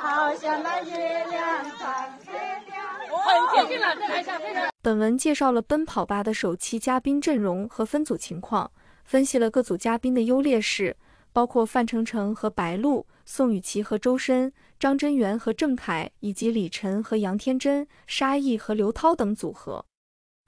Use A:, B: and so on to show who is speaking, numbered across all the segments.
A: 好月亮本文介绍了《奔跑吧》的首期嘉宾阵容和分组情况，分析了各组嘉宾的优劣势，包括范丞丞和白鹿、宋雨琦和周深、张真源和郑恺，以及李晨和杨天真、沙溢和刘涛等组合。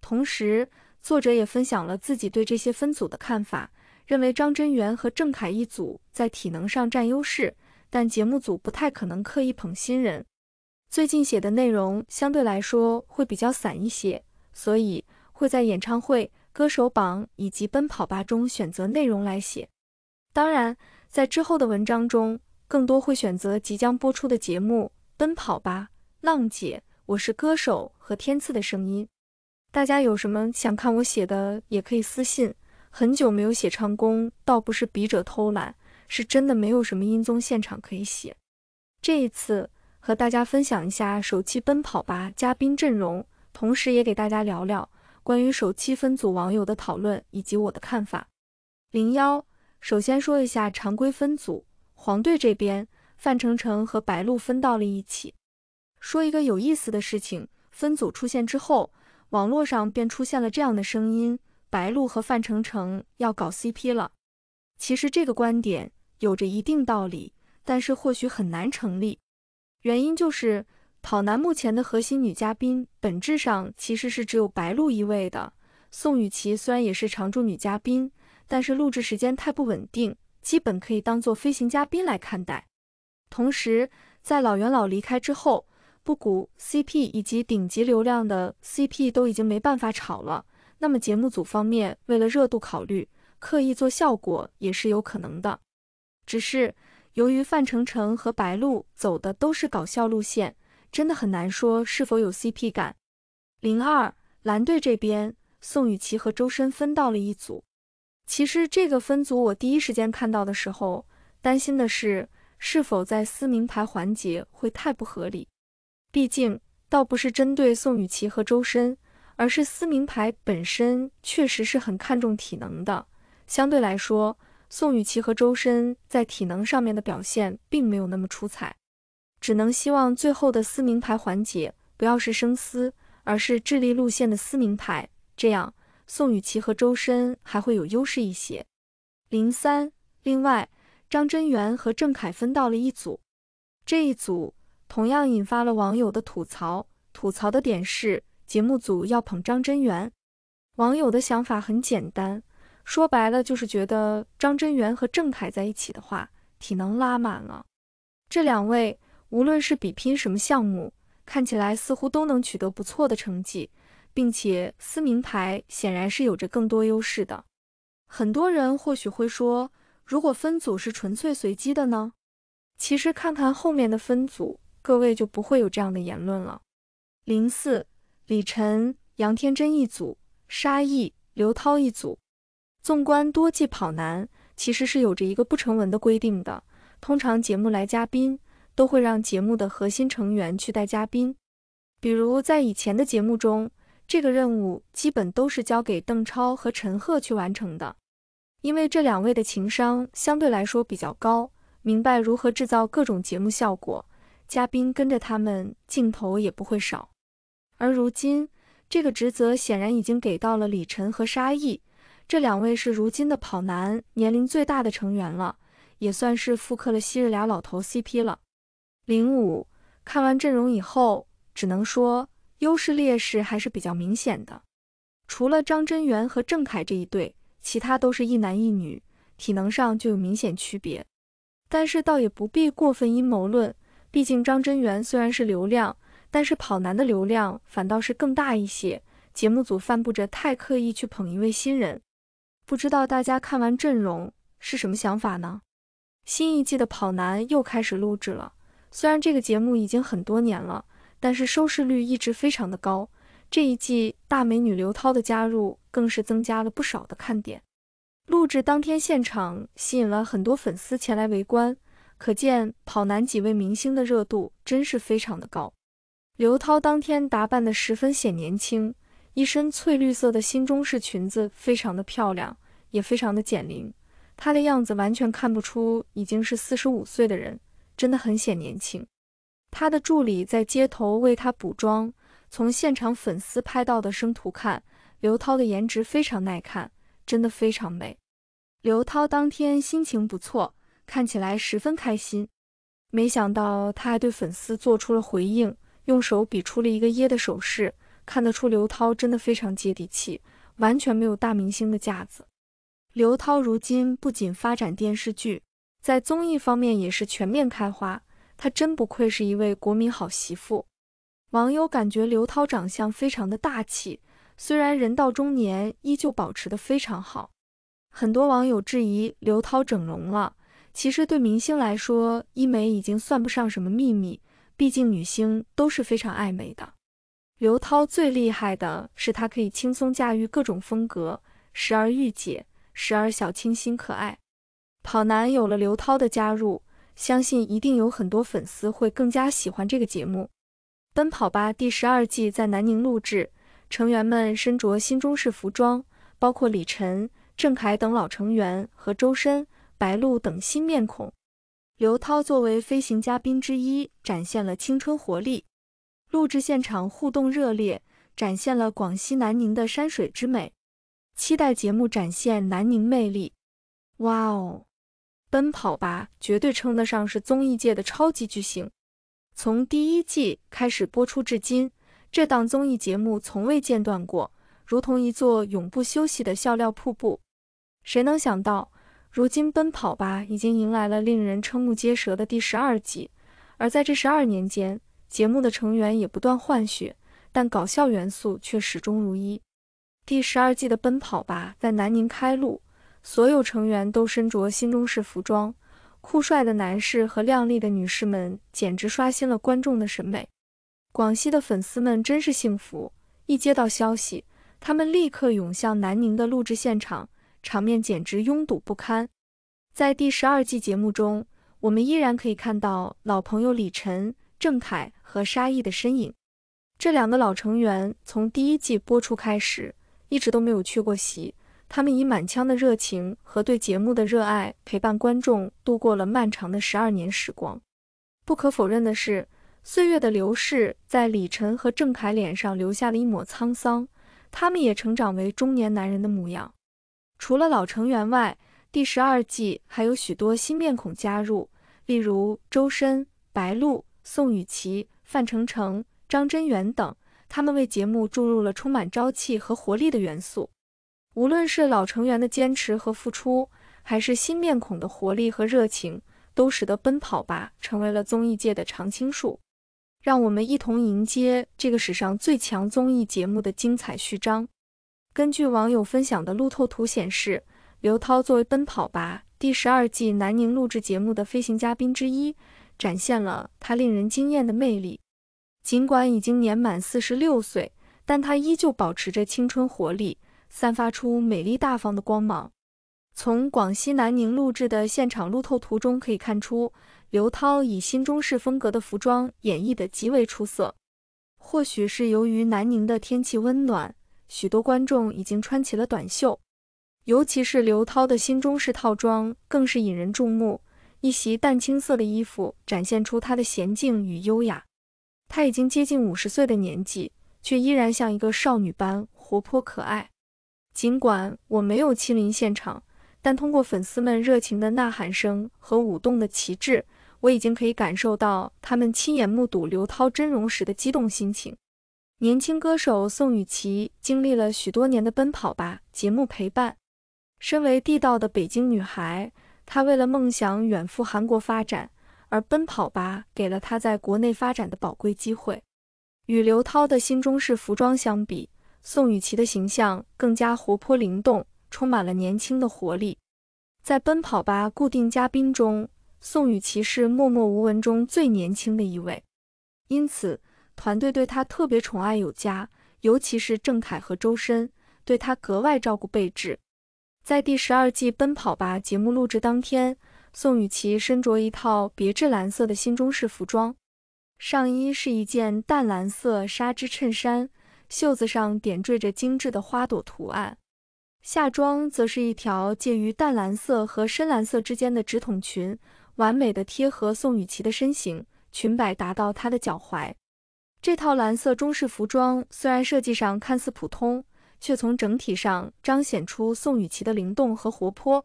A: 同时，作者也分享了自己对这些分组的看法，认为张真源和郑恺一组在体能上占优势。但节目组不太可能刻意捧新人。最近写的内容相对来说会比较散一些，所以会在演唱会、歌手榜以及奔跑吧中选择内容来写。当然，在之后的文章中，更多会选择即将播出的节目《奔跑吧》《浪姐》《我是歌手》和《天赐的声音》。大家有什么想看我写的，也可以私信。很久没有写唱功，倒不是笔者偷懒。是真的没有什么音综现场可以写。这一次和大家分享一下首期《奔跑吧》嘉宾阵容，同时也给大家聊聊关于首期分组网友的讨论以及我的看法。零幺，首先说一下常规分组，黄队这边范丞丞和白鹿分到了一起。说一个有意思的事情，分组出现之后，网络上便出现了这样的声音：白鹿和范丞丞要搞 CP 了。其实这个观点有着一定道理，但是或许很难成立。原因就是《跑男》目前的核心女嘉宾，本质上其实是只有白鹿一位的。宋雨琦虽然也是常驻女嘉宾，但是录制时间太不稳定，基本可以当做飞行嘉宾来看待。同时，在老元老离开之后，不古 CP 以及顶级流量的 CP 都已经没办法炒了。那么节目组方面为了热度考虑。刻意做效果也是有可能的，只是由于范丞丞和白鹿走的都是搞笑路线，真的很难说是否有 CP 感。零二蓝队这边，宋雨琦和周深分到了一组。其实这个分组我第一时间看到的时候，担心的是是否在撕名牌环节会太不合理，毕竟倒不是针对宋雨琦和周深，而是撕名牌本身确实是很看重体能的。相对来说，宋雨琦和周深在体能上面的表现并没有那么出彩，只能希望最后的撕名牌环节不要是生撕，而是智力路线的撕名牌，这样宋雨琦和周深还会有优势一些。零三，另外张真源和郑凯分到了一组，这一组同样引发了网友的吐槽，吐槽的点是节目组要捧张真源，网友的想法很简单。说白了就是觉得张真源和郑凯在一起的话，体能拉满了。这两位无论是比拼什么项目，看起来似乎都能取得不错的成绩，并且撕名牌显然是有着更多优势的。很多人或许会说，如果分组是纯粹随机的呢？其实看看后面的分组，各位就不会有这样的言论了。林四、李晨、杨天真一组，沙溢、刘涛一组。纵观多季跑男，其实是有着一个不成文的规定的。通常节目来嘉宾，都会让节目的核心成员去带嘉宾。比如在以前的节目中，这个任务基本都是交给邓超和陈赫去完成的，因为这两位的情商相对来说比较高，明白如何制造各种节目效果，嘉宾跟着他们镜头也不会少。而如今，这个职责显然已经给到了李晨和沙溢。这两位是如今的跑男年龄最大的成员了，也算是复刻了昔日俩老头 CP 了。零五看完阵容以后，只能说优势劣势还是比较明显的。除了张真源和郑凯这一对，其他都是一男一女，体能上就有明显区别。但是倒也不必过分阴谋论，毕竟张真源虽然是流量，但是跑男的流量反倒是更大一些。节目组犯不着太刻意去捧一位新人。不知道大家看完阵容是什么想法呢？新一季的跑男又开始录制了。虽然这个节目已经很多年了，但是收视率一直非常的高。这一季大美女刘涛的加入更是增加了不少的看点。录制当天现场吸引了很多粉丝前来围观，可见跑男几位明星的热度真是非常的高。刘涛当天打扮的十分显年轻。一身翠绿色的新中式裙子，非常的漂亮，也非常的减龄。她的样子完全看不出已经是四十五岁的人，真的很显年轻。她的助理在街头为她补妆，从现场粉丝拍到的生图看，刘涛的颜值非常耐看，真的非常美。刘涛当天心情不错，看起来十分开心。没想到他还对粉丝做出了回应，用手比出了一个耶的手势。看得出刘涛真的非常接地气，完全没有大明星的架子。刘涛如今不仅发展电视剧，在综艺方面也是全面开花。她真不愧是一位国民好媳妇。网友感觉刘涛长相非常的大气，虽然人到中年依旧保持得非常好。很多网友质疑刘涛整容了，其实对明星来说，医美已经算不上什么秘密，毕竟女星都是非常爱美的。刘涛最厉害的是，他可以轻松驾驭各种风格，时而御姐，时而小清新可爱。跑男有了刘涛的加入，相信一定有很多粉丝会更加喜欢这个节目。奔跑吧第十二季在南宁录制，成员们身着新中式服装，包括李晨、郑恺等老成员和周深、白鹿等新面孔。刘涛作为飞行嘉宾之一，展现了青春活力。录制现场互动热烈，展现了广西南宁的山水之美。期待节目展现南宁魅力。哇哦！奔跑吧绝对称得上是综艺界的超级巨星。从第一季开始播出至今，这档综艺节目从未间断过，如同一座永不休息的笑料瀑布。谁能想到，如今奔跑吧已经迎来了令人瞠目结舌的第十二季，而在这十二年间。节目的成员也不断换血，但搞笑元素却始终如一。第十二季的《奔跑吧》在南宁开录，所有成员都身着新中式服装，酷帅的男士和靓丽的女士们简直刷新了观众的审美。广西的粉丝们真是幸福，一接到消息，他们立刻涌向南宁的录制现场，场面简直拥堵不堪。在第十二季节目中，我们依然可以看到老朋友李晨。郑恺和沙溢的身影，这两个老成员从第一季播出开始，一直都没有缺过席。他们以满腔的热情和对节目的热爱，陪伴观众度过了漫长的十二年时光。不可否认的是，岁月的流逝在李晨和郑恺脸上留下了一抹沧桑，他们也成长为中年男人的模样。除了老成员外，第十二季还有许多新面孔加入，例如周深、白鹿。宋雨琦、范丞丞、张真源等，他们为节目注入了充满朝气和活力的元素。无论是老成员的坚持和付出，还是新面孔的活力和热情，都使得《奔跑吧》成为了综艺界的常青树。让我们一同迎接这个史上最强综艺节目的精彩序章。根据网友分享的路透图显示，刘涛作为《奔跑吧》第十二季南宁录制节目的飞行嘉宾之一。展现了他令人惊艳的魅力。尽管已经年满四十六岁，但他依旧保持着青春活力，散发出美丽大方的光芒。从广西南宁录制的现场路透图中可以看出，刘涛以新中式风格的服装演绎得极为出色。或许是由于南宁的天气温暖，许多观众已经穿起了短袖。尤其是刘涛的新中式套装，更是引人注目。一袭淡青色的衣服展现出她的娴静与优雅。她已经接近五十岁的年纪，却依然像一个少女般活泼可爱。尽管我没有亲临现场，但通过粉丝们热情的呐喊声和舞动的旗帜，我已经可以感受到他们亲眼目睹刘涛真容时的激动心情。年轻歌手宋雨琦经历了许多年的《奔跑吧》节目陪伴，身为地道的北京女孩。他为了梦想远赴韩国发展，而《奔跑吧》给了他在国内发展的宝贵机会。与刘涛的新中式服装相比，宋雨琦的形象更加活泼灵动，充满了年轻的活力。在《奔跑吧》固定嘉宾中，宋雨琦是默默无闻中最年轻的一位，因此团队对他特别宠爱有加，尤其是郑恺和周深，对他格外照顾备至。在第十二季《奔跑吧》节目录制当天，宋雨琦身着一套别致蓝色的新中式服装，上衣是一件淡蓝色纱织衬衫，袖子上点缀着精致的花朵图案；下装则是一条介于淡蓝色和深蓝色之间的直筒裙，完美的贴合宋雨琦的身形，裙摆达到她的脚踝。这套蓝色中式服装虽然设计上看似普通。却从整体上彰显出宋雨琦的灵动和活泼。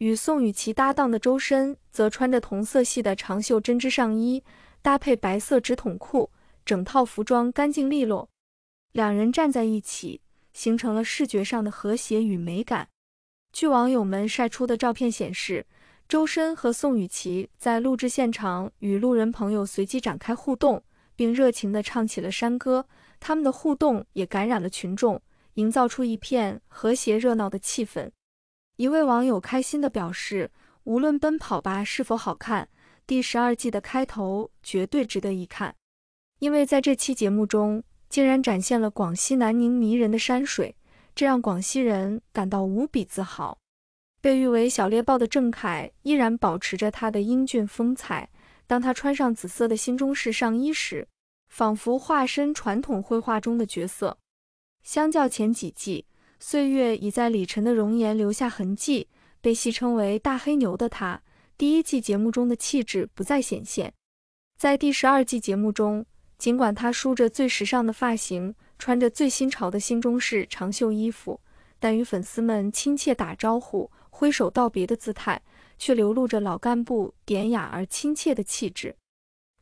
A: 与宋雨琦搭档的周深则穿着同色系的长袖针织上衣，搭配白色直筒裤，整套服装干净利落。两人站在一起，形成了视觉上的和谐与美感。据网友们晒出的照片显示，周深和宋雨琦在录制现场与路人朋友随机展开互动，并热情地唱起了山歌。他们的互动也感染了群众。营造出一片和谐热闹的气氛。一位网友开心地表示：“无论《奔跑吧》是否好看，第十二季的开头绝对值得一看，因为在这期节目中竟然展现了广西南宁迷人的山水，这让广西人感到无比自豪。”被誉为“小猎豹”的郑恺依然保持着他的英俊风采。当他穿上紫色的新中式上衣时，仿佛化身传统绘画中的角色。相较前几季，岁月已在李晨的容颜留下痕迹，被戏称为“大黑牛”的他，第一季节目中的气质不再显现。在第十二季节目中，尽管他梳着最时尚的发型，穿着最新潮的新中式长袖衣服，但与粉丝们亲切打招呼、挥手道别的姿态，却流露着老干部典雅而亲切的气质。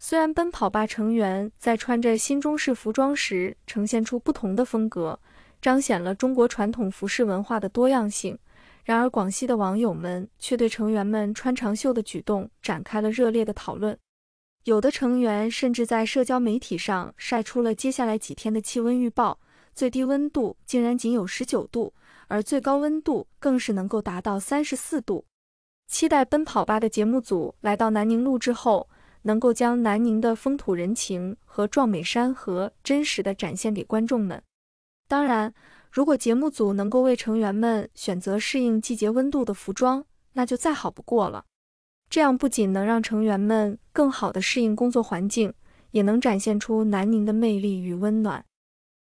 A: 虽然奔跑吧成员在穿着新中式服装时呈现出不同的风格，彰显了中国传统服饰文化的多样性，然而广西的网友们却对成员们穿长袖的举动展开了热烈的讨论。有的成员甚至在社交媒体上晒出了接下来几天的气温预报，最低温度竟然仅有十九度，而最高温度更是能够达到三十四度。期待奔跑吧的节目组来到南宁录制后。能够将南宁的风土人情和壮美山河真实的展现给观众们。当然，如果节目组能够为成员们选择适应季节温度的服装，那就再好不过了。这样不仅能让成员们更好的适应工作环境，也能展现出南宁的魅力与温暖。